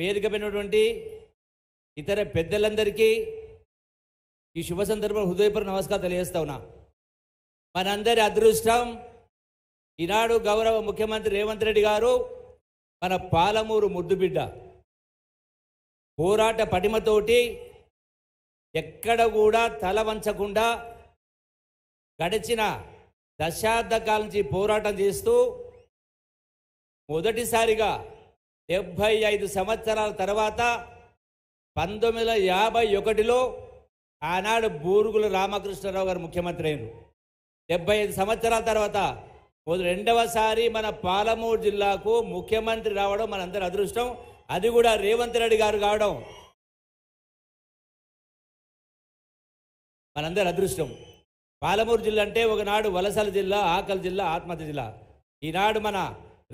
వేదికమైనటువంటి ఇతర పెద్దలందరికీ ఈ శుభ సందర్భం హృదయపూర్ నమస్కారం తెలియజేస్తా ఉన్నా మనందరి అదృష్టం ఈనాడు గౌరవ ముఖ్యమంత్రి రేవంత్ రెడ్డి గారు మన పాలమూరు ముద్దుబిడ్డ పోరాట పటిమతోటి ఎక్కడ కూడా తల వంచకుండా గడిచిన దశాబ్ద కాల నుంచి పోరాటం చేస్తూ మొదటిసారిగా డెబ్భై ఐదు సంవత్సరాల తర్వాత పంతొమ్మిది వందల యాభై ఒకటిలో ఆనాడు బూరుగుల రామకృష్ణరావు గారు ముఖ్యమంత్రి అయినారు డెబ్బై ఐదు సంవత్సరాల తర్వాత రెండవసారి మన పాలమూరు జిల్లాకు ముఖ్యమంత్రి రావడం మనందరి అదృష్టం అది కూడా రేవంత్ రెడ్డి గారు కావడం మనందరి అదృష్టం పాలమూరు జిల్లా అంటే ఒకనాడు వలసల జిల్లా ఆకలి జిల్లా ఆత్మహత్య జిల్లా ఈనాడు మన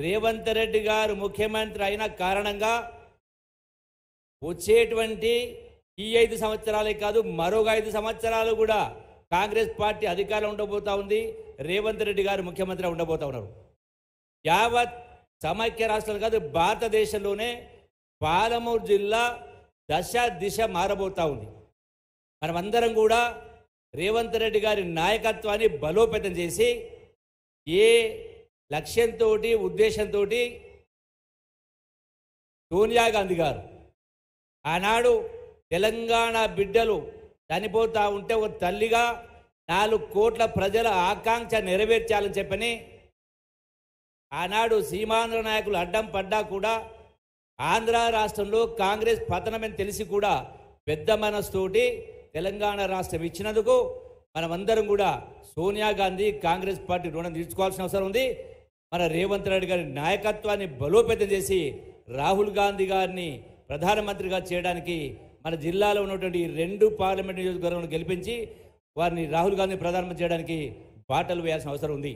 రేవంత్ రెడ్డి గారు ముఖ్యమంత్రి అయిన కారణంగా వచ్చేటువంటి ఈ ఐదు సంవత్సరాలే కాదు మరొక ఐదు సంవత్సరాలు కూడా కాంగ్రెస్ పార్టీ అధికారం ఉండబోతా ఉంది రేవంత్ రెడ్డి గారు ముఖ్యమంత్రి ఉండబోతా ఉన్నారు యావత్ సమైక్య రాష్ట్రాలు కాదు భారతదేశంలోనే పాలమూరు జిల్లా దశ దిశ మారబోతా ఉంది మనమందరం కూడా రేవంత్ రెడ్డి గారి నాయకత్వాన్ని బలోపేతం చేసి ఏ లక్ష్యంతో ఉద్దేశంతో సోనియా గాంధీ గారు ఆనాడు తెలంగాణ బిడ్డలు చనిపోతూ ఉంటే ఒక తల్లిగా నాలుగు కోట్ల ప్రజల ఆకాంక్ష నెరవేర్చాలని చెప్పని ఆనాడు సీమాంధ్ర నాయకులు అడ్డం పడ్డా కూడా ఆంధ్ర రాష్ట్రంలో కాంగ్రెస్ పతనమని తెలిసి కూడా పెద్ద మనస్తోటి తెలంగాణ రాష్ట్రం ఇచ్చినందుకు మనమందరం కూడా సోనియా గాంధీ కాంగ్రెస్ పార్టీ రుణం తీర్చుకోవాల్సిన అవసరం ఉంది మన రేవంత్ రెడ్డి గారి నాయకత్వాన్ని బలోపేతం చేసి రాహుల్ గాంధీ గారిని ప్రధానమంత్రిగా చేయడానికి మన జిల్లాలో ఉన్నటువంటి రెండు పార్లమెంట్ నియోజకవర్గాలను గెలిపించి వారిని రాహుల్ గాంధీ ప్రధానమంత్రి చేయడానికి బాటలు వేయాల్సిన అవసరం ఉంది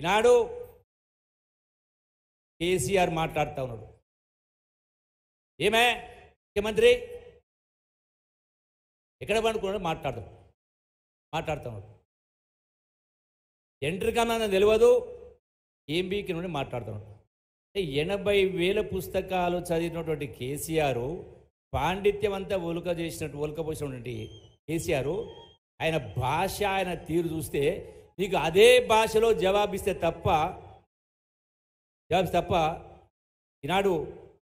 ఈనాడు కేసీఆర్ మాట్లాడుతూ ఉన్నాడు ఏమే ముఖ్యమంత్రి ఎక్కడ పండుకున్నాడు మాట్లాడతాడు మాట్లాడుతూ ఉన్నాడు ఎంట్రీ కన్నా తెలియదు ఏబీకి నుండి మాట్లాడుతున్నాడు ఎనభై వేల పుస్తకాలు చదివినటువంటి కేసీఆర్ పాండిత్యం అంతా ఒలుక చేసినట్టు పోసినటువంటి కేసీఆర్ ఆయన భాష ఆయన తీరు చూస్తే నీకు అదే భాషలో జవాబిస్తే తప్ప జవాబిస్తే తప్ప ఈనాడు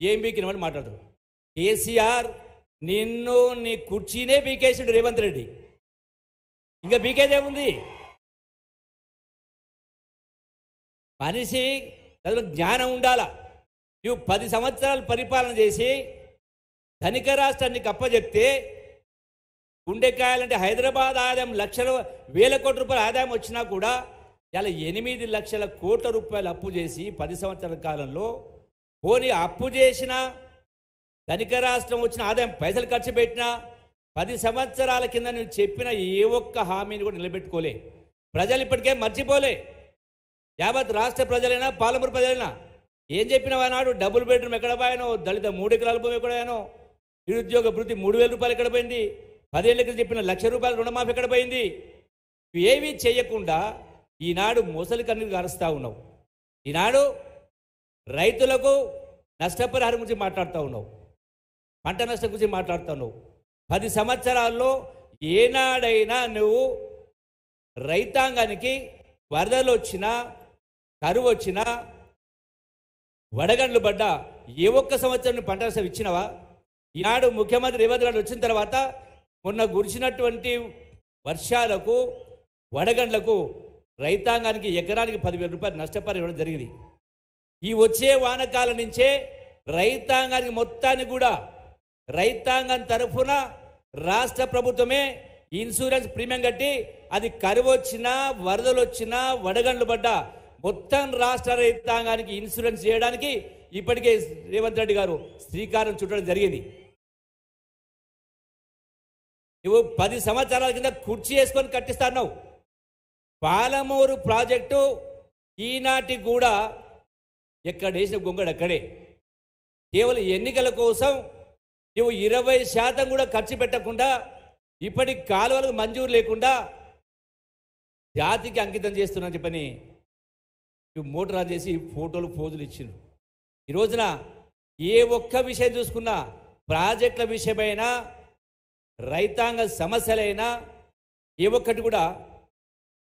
ఏం బీకినమని మాట్లాడతాడు కేసీఆర్ నిన్ను నీ కుర్చీనే బీకేసిండు రేవంత్ రెడ్డి ఇంకా బీకేదే ఉంది మనిషి జ్ఞానం ఉండాల నువ్వు పది సంవత్సరాలు పరిపాలన చేసి ధనిక రాష్ట్రాన్ని కప్పజెప్తే గుండెకాయలంటే హైదరాబాద్ ఆదాయం లక్షల వేల కోట్ల రూపాయల ఆదాయం వచ్చినా కూడా ఇలా ఎనిమిది లక్షల కోట్ల రూపాయలు అప్పు చేసి పది సంవత్సరాల కాలంలో పోని అప్పు చేసిన ధనిక రాష్ట్రం వచ్చిన ఆదాయం పైసలు ఖర్చు పెట్టినా పది సంవత్సరాల కింద నేను చెప్పిన ఏ ఒక్క హామీని కూడా నిలబెట్టుకోలే ప్రజలు ఇప్పటికే మర్చిపోలే యావత్ రాష్ట్ర ప్రజలైనా పాలమూరు ప్రజలైనా ఏం చెప్పినావు ఆనాడు డబుల్ బెడ్రూమ్ ఎక్కడ పోయానో దళిత మూడు ఎకరాల భూమి ఎక్కడ పోయానో నిరుద్యోగ భృతి మూడు వేల రూపాయలు ఎక్కడ పోయింది పదేళ్ళకి చెప్పిన లక్ష రూపాయల రుణమాఫీ ఎక్కడ పోయింది ఏమీ చేయకుండా ఈనాడు మొసలి కన్నీరు కారుస్తూ ఉన్నావు ఈనాడు రైతులకు నష్టపరిహారం గురించి మాట్లాడుతూ ఉన్నావు పంట నష్టం గురించి మాట్లాడుతూ ఉన్నావు పది సంవత్సరాల్లో ఏనాడైనా నువ్వు రైతాంగానికి వరదలు వచ్చినా కరువు వచ్చినా వడగండ్లు పడ్డా ఏ ఒక్క సంవత్సరం పంట ఇచ్చినవా ఈనాడు ముఖ్యమంత్రి రేవంత్ రెడ్డి వచ్చిన తర్వాత మొన్న గురిచినటువంటి వర్షాలకు వడగండ్లకు రైతాంగానికి ఎకరానికి పదివేల రూపాయలు నష్టపరి ఇవ్వడం జరిగింది ఈ వచ్చే వానకాలం నుంచే రైతాంగానికి మొత్తాన్ని కూడా రైతాంగం తరఫున రాష్ట్ర ప్రభుత్వమే ఇన్సూరెన్స్ ప్రీమియం కట్టి అది కరువు వచ్చినా వరదలు వచ్చినా వడగండ్లు పడ్డా మొత్తం రాష్ట్ర రైతాంగానికి ఇన్సూరెన్స్ చేయడానికి ఇప్పటికే రేవంత్ రెడ్డి గారు శ్రీకారం చుట్టడం జరిగింది నువ్వు పది సంవత్సరాల కింద కుర్చీ వేసుకొని కట్టిస్తాన్నావు పాలమూరు ప్రాజెక్టు ఈనాటి కూడా ఎక్కడ వేసిన గొంగడు అక్కడే కేవలం ఎన్నికల కోసం నువ్వు ఇరవై శాతం కూడా ఖర్చు పెట్టకుండా ఇప్పటి కాలువలకు మంజూరు లేకుండా జాతికి అంకితం చేస్తున్నా చెప్పని మోటరా చేసి ఫోటోలు పోజులు ఇచ్చిండ్రు ఈ రోజున ఏ ఒక్క విషయం చూసుకున్నా ప్రాజెక్టుల విషయమైనా రైతాంగ సమస్యలైనా ఏ ఒక్కటి కూడా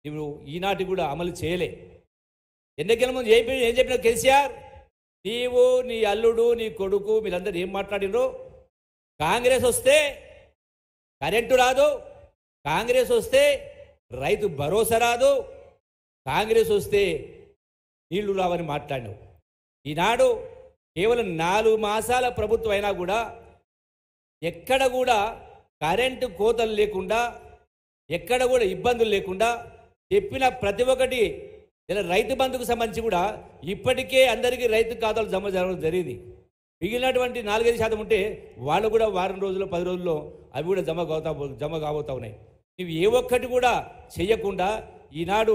నువ్వు ఈనాటి కూడా అమలు చేయలే ఎన్నికల ముందు ఏం ఏం చెప్పినావు కేసీఆర్ నీవు నీ అల్లుడు నీ కొడుకు మీరందరూ ఏం మాట్లాడినరు కాంగ్రెస్ వస్తే కరెంటు రాదు కాంగ్రెస్ వస్తే రైతు భరోసా రాదు కాంగ్రెస్ వస్తే నీళ్లు రావని మాట్లాడినావు ఈనాడు కేవలం నాలుగు మాసాల ప్రభుత్వం అయినా కూడా ఎక్కడ కూడా కరెంటు కోతలు లేకుండా ఎక్కడ కూడా ఇబ్బందులు లేకుండా చెప్పిన ప్రతి ఒక్కటి ఇలా రైతు బంధుకు సంబంధించి కూడా ఇప్పటికే అందరికీ రైతు ఖాతాలు జమ జరగడం జరిగింది మిగిలినటువంటి నాలుగైదు శాతం ఉంటే వాళ్ళు కూడా వారం రోజుల్లో పది రోజుల్లో అవి కూడా జమ కావుతా జమ కాబోతా ఉన్నాయి ఇవి ఏ ఒక్కటి కూడా చేయకుండా ఈనాడు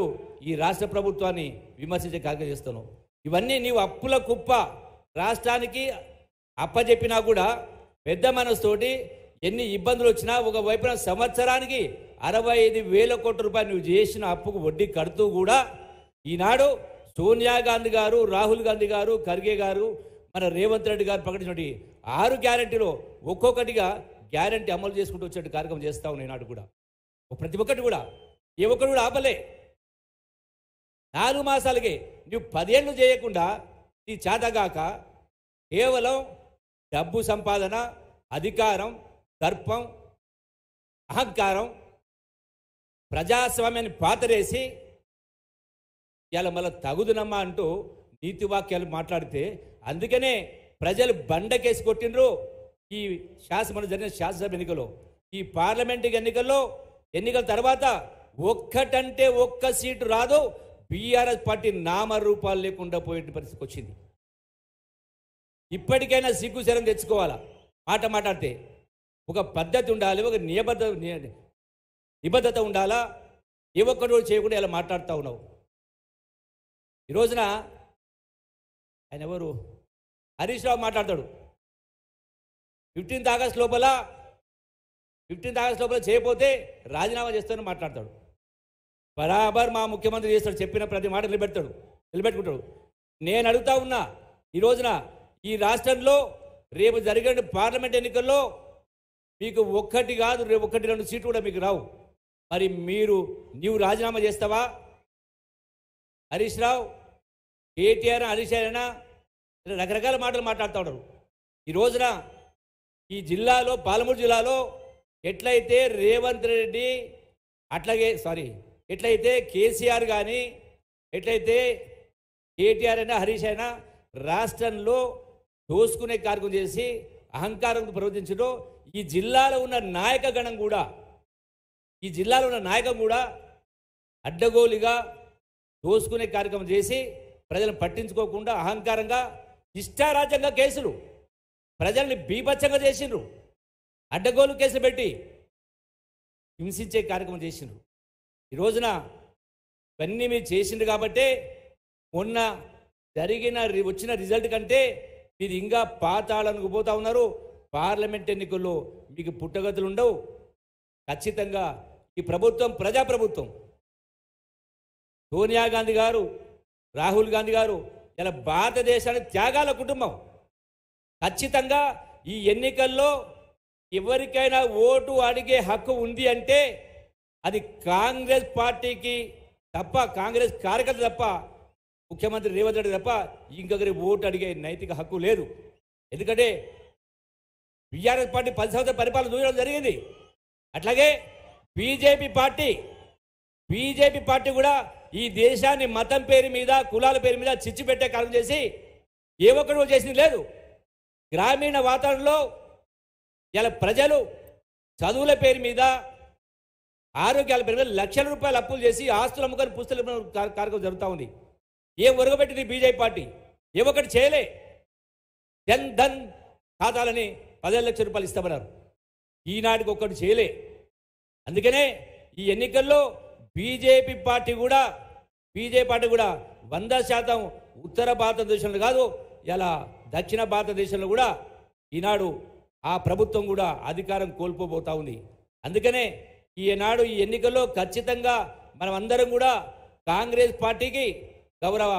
ఈ రాష్ట్ర ప్రభుత్వాన్ని విమర్శించే కార్యక్రమం చేస్తాను ఇవన్నీ నీవు అప్పుల కుప్ప రాష్ట్రానికి అప్పజెప్పినా కూడా పెద్ద మనసుతోటి ఎన్ని ఇబ్బందులు వచ్చినా ఒకవైపున సంవత్సరానికి అరవై ఐదు వేల కోట్ల రూపాయలు నువ్వు చేసిన అప్పుకు వడ్డీ కడుతూ కూడా ఈనాడు సోనియా గాంధీ గారు రాహుల్ గాంధీ గారు ఖర్గే గారు మన రేవంత్ రెడ్డి గారు ప్రకటించినటువంటి ఆరు గ్యారంటీలో ఒక్కొక్కటిగా గ్యారంటీ అమలు చేసుకుంటూ వచ్చే కార్యక్రమం చేస్తా నాడు కూడా ప్రతి ఒక్కటి కూడా ఏ ఒక్కడు ఆపలే నాలుగు మాసాలకి నువ్వు పదేళ్ళు చేయకుండా నీ చేతగాక కేవలం డబ్బు సంపాదన అధికారం దర్పం అహంకారం ప్రజాస్వామ్యాన్ని పాతరేసి ఇలా మళ్ళీ తగుదునమ్మా అంటూ నీతి వాక్యాలు మాట్లాడితే అందుకనే ప్రజలు బండకేసి కొట్టినరు ఈ శాసన జరిగిన శాసనసభ ఎన్నికలు ఈ పార్లమెంటు ఎన్నికల్లో ఎన్నికల తర్వాత ఒక్కటంటే ఒక్క సీటు రాదు బీఆర్ఎస్ పార్టీ నామరూపాలు లేకుండా పోయే పరిస్థితికి వచ్చింది ఇప్పటికైనా సిగ్గుశరం తెచ్చుకోవాలా మాట మాట్లాడితే ఒక పద్ధతి ఉండాలి ఒక నియబద్ధ నిబద్ధత ఉండాలా ఏ ఒక్కరు చేయకుండా ఇలా మాట్లాడుతూ ఉన్నావు ఈ రోజున ఆయన ఎవరు హరీష్ రావు మాట్లాడతాడు ఫిఫ్టీన్త్ ఆగస్ట్ లోపల ఫిఫ్టీన్త్ ఆగస్ట్ లోపల చేయకపోతే రాజీనామా చేస్తానని మాట్లాడతాడు బరాబర్ మా ముఖ్యమంత్రి చేస్తాడు చెప్పిన ప్రతి మాట నిలబెడతాడు నిలబెట్టుకుంటాడు నేను అడుగుతా ఉన్నా ఈ రోజున ఈ రాష్ట్రంలో రేపు జరిగిన పార్లమెంట్ ఎన్నికల్లో మీకు ఒక్కటి కాదు రేపు ఒక్కటి రెండు సీట్లు కూడా మీకు రావు మరి మీరు నీవు రాజీనామా చేస్తావా హరీష్ రావు కేటీఆర్ హరీష్ అయినా రకరకాల మాటలు మాట్లాడుతూ ఉంటారు ఈ రోజున ఈ జిల్లాలో పాలమూరు జిల్లాలో ఎట్లయితే రేవంత్ రెడ్డి అట్లాగే సారీ ఎట్లయితే కేసీఆర్ కానీ ఎట్లయితే కేటీఆర్ అయినా హరీష్ అయినా రాష్ట్రంలో తోసుకునే కార్యక్రమం చేసి అహంకారంతో ప్రవర్తించడం ఈ జిల్లాలో ఉన్న నాయకగణం కూడా ఈ జిల్లాలో ఉన్న నాయకం కూడా అడ్డగోలిగా తోసుకునే కార్యక్రమం చేసి ప్రజలను పట్టించుకోకుండా అహంకారంగా ఇష్టారాజ్యంగా కేసులు ప్రజల్ని బీభత్సంగా చేసిండ్రు అడ్డగోలు కేసులు పెట్టి హింసించే కార్యక్రమం చేసిండ్రు ఈ రోజున ఇవన్నీ మీరు చేసింది కాబట్టే మొన్న జరిగిన వచ్చిన రిజల్ట్ కంటే మీరు ఇంకా పాతాళానికి పోతా ఉన్నారు పార్లమెంట్ ఎన్నికల్లో మీకు పుట్టగతులు ఉండవు ఖచ్చితంగా ఈ ప్రభుత్వం ప్రజాప్రభుత్వం సోనియా గాంధీ గారు రాహుల్ గాంధీ గారు ఇలా భారతదేశానికి త్యాగాల కుటుంబం ఖచ్చితంగా ఈ ఎన్నికల్లో ఎవరికైనా ఓటు అడిగే హక్కు ఉంది అంటే అది కాంగ్రెస్ పార్టీకి తప్ప కాంగ్రెస్ కార్యకర్త తప్ప ముఖ్యమంత్రి రేవంత్ రెడ్డి తప్ప ఇంకొకరి ఓటు అడిగే నైతిక హక్కు లేదు ఎందుకంటే బీఆర్ఎస్ పార్టీ పది సంవత్సరాల పరిపాలన చూడడం జరిగింది అట్లాగే బీజేపీ పార్టీ బీజేపీ పార్టీ కూడా ఈ దేశాన్ని మతం పేరు మీద కులాల పేరు మీద చిచ్చు పెట్టే కాలం చేసి ఏ ఒక్కరు చేసింది లేదు గ్రామీణ వాతావరణంలో ఇలా ప్రజలు చదువుల పేరు మీద ఆరోగ్యాలు పేరు లక్షల రూపాయలు అప్పులు చేసి ఆస్తులు అమ్ముకొని పుస్తలు కార్యక్రమం జరుగుతూ ఉంది ఏం ఒరగబెట్టింది బీజేపీ పార్టీ ఏ ఒక్కటి చేయలే జన్ ధన్ ఖాతాలని పదిహేను లక్షల రూపాయలు ఇస్తామన్నారు ఈనాటికి ఒక్కటి చేయలే అందుకనే ఈ ఎన్నికల్లో బీజేపీ పార్టీ కూడా బీజేపీ పార్టీ కూడా వంద శాతం ఉత్తర భారతదేశంలో కాదు ఇలా దక్షిణ భారతదేశంలో కూడా ఈనాడు ఆ ప్రభుత్వం కూడా అధికారం కోల్పోబోతా ఉంది అందుకనే ఈనాడు ఈ ఎన్నికల్లో ఖచ్చితంగా మనమందరం కూడా కాంగ్రెస్ పార్టీకి గౌరవ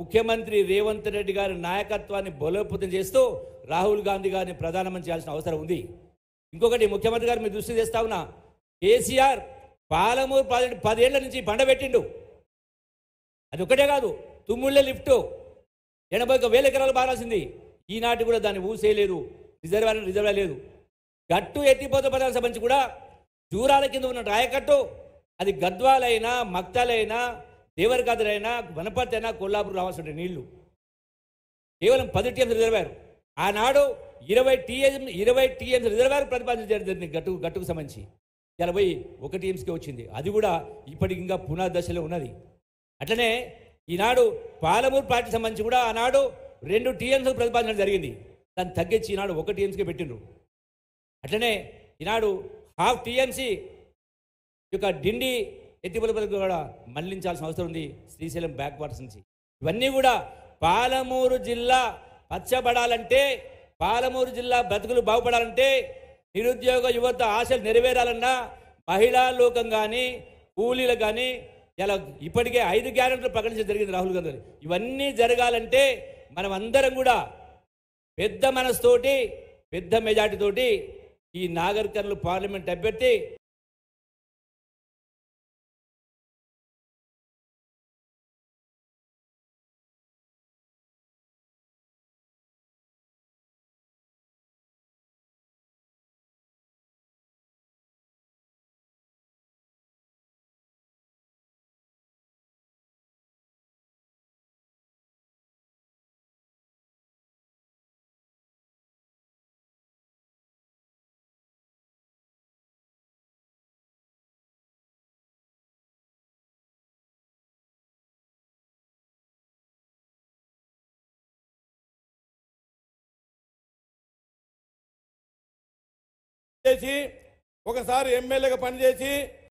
ముఖ్యమంత్రి రేవంత్ రెడ్డి గారి నాయకత్వాన్ని బలోపేతం చేస్తూ రాహుల్ గాంధీ గారిని ప్రధానమంత్రి చేయాల్సిన అవసరం ఉంది ఇంకొకటి ముఖ్యమంత్రి గారు మీరు దృష్టి చేస్తా ఉన్నా కేసీఆర్ పాలమూరు ప్రాజెక్టు పదేళ్ల నుంచి పండబెట్టిండు అది ఒకటే కాదు తుమ్ముళ్ళే లిఫ్ట్ ఎనభై ఒక వేల ఎకరాలు పారాల్సింది ఈనాటి కూడా దాన్ని ఊసేయలేదు రిజర్వాయర్ రిజర్వాయర్ లేదు గట్టు ఎత్తిపోతే ప్రధాన సభ నుంచి కూడా దూరాల కింద ఉన్న రాయకట్టు అది గద్వాలైనా మక్తాలైనా గదులైనా వనపర్తి అయినా కొల్లాపూర్ రావాల్సిన నీళ్లు కేవలం పది టీఎం రిజర్వాయర్ ఆనాడు ఇరవై టీఎం ఇరవై టీఎం రిజర్వాయర్ ప్రతిపాదన జరిగింది గట్టు గట్టుకు సంబంధించి ఎనభై ఒక టీఎంస్కి వచ్చింది అది కూడా ఇప్పటికి ఇంకా దశలో ఉన్నది అట్లనే ఈనాడు పాలమూరు పార్టీ సంబంధించి కూడా ఆనాడు రెండు టీఎంస్ ప్రతిపాదించడం జరిగింది దాన్ని తగ్గించి ఈనాడు ఒక టీఎంస్కే పెట్టిండ్రు అట్లనే ఈనాడు హాఫ్ టీఎంసీ యొక్క డిండి ఎత్తిపలుపలకు కూడా మళ్లించాల్సిన అవసరం ఉంది శ్రీశైలం బ్యాక్ వాటర్స్ నుంచి ఇవన్నీ కూడా పాలమూరు జిల్లా పచ్చబడాలంటే పాలమూరు జిల్లా బ్రతుకులు బాగుపడాలంటే నిరుద్యోగ యువత ఆశలు నెరవేరాలన్నా మహిళా లోకం కానీ కూలీలు కానీ ఇలా ఇప్పటికే ఐదు గ్యారెంటర్లు ప్రకటించడం జరిగింది రాహుల్ గాంధీ ఇవన్నీ జరగాలంటే మనం అందరం కూడా పెద్ద మనసుతోటి పెద్ద మెజార్టీతోటి ఈ నాగరికర్లు పార్లమెంట్ అభ్యర్థి చేసి ఒకసారి ఎమ్మెల్యేగా పనిచేసి